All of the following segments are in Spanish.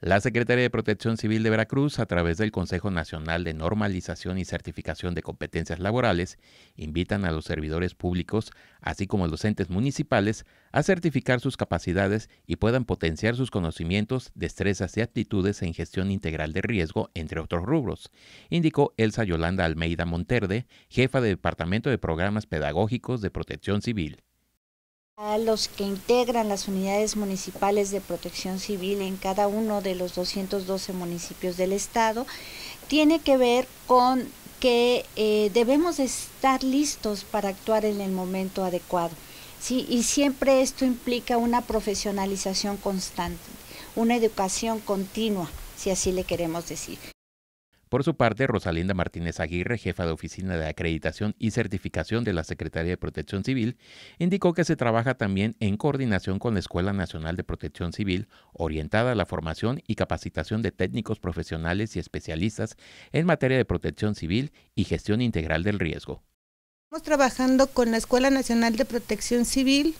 La Secretaría de Protección Civil de Veracruz, a través del Consejo Nacional de Normalización y Certificación de Competencias Laborales, invitan a los servidores públicos, así como a los entes municipales, a certificar sus capacidades y puedan potenciar sus conocimientos, destrezas y aptitudes en gestión integral de riesgo, entre otros rubros, indicó Elsa Yolanda Almeida Monterde, jefa del Departamento de Programas Pedagógicos de Protección Civil a los que integran las unidades municipales de protección civil en cada uno de los 212 municipios del estado, tiene que ver con que eh, debemos estar listos para actuar en el momento adecuado. Y siempre esto implica una profesionalización constante, una educación continua, si así le queremos decir. Por su parte, Rosalinda Martínez Aguirre, jefa de Oficina de Acreditación y Certificación de la Secretaría de Protección Civil, indicó que se trabaja también en coordinación con la Escuela Nacional de Protección Civil, orientada a la formación y capacitación de técnicos profesionales y especialistas en materia de protección civil y gestión integral del riesgo. Estamos trabajando con la Escuela Nacional de Protección Civil,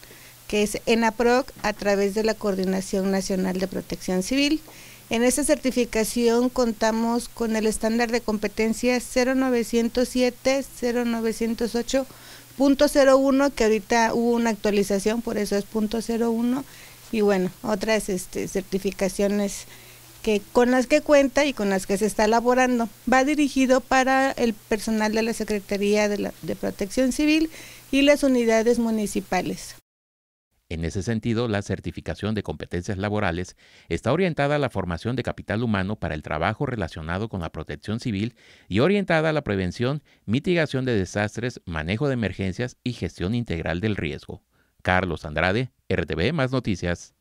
que es ENAPROC, a través de la Coordinación Nacional de Protección Civil en esta certificación contamos con el estándar de competencia 0907-0908.01, que ahorita hubo una actualización, por eso es .01, y bueno, otras este, certificaciones que con las que cuenta y con las que se está elaborando. Va dirigido para el personal de la Secretaría de, de Protección Civil y las unidades municipales. En ese sentido, la certificación de competencias laborales está orientada a la formación de capital humano para el trabajo relacionado con la protección civil y orientada a la prevención, mitigación de desastres, manejo de emergencias y gestión integral del riesgo. Carlos Andrade, RTV Más Noticias.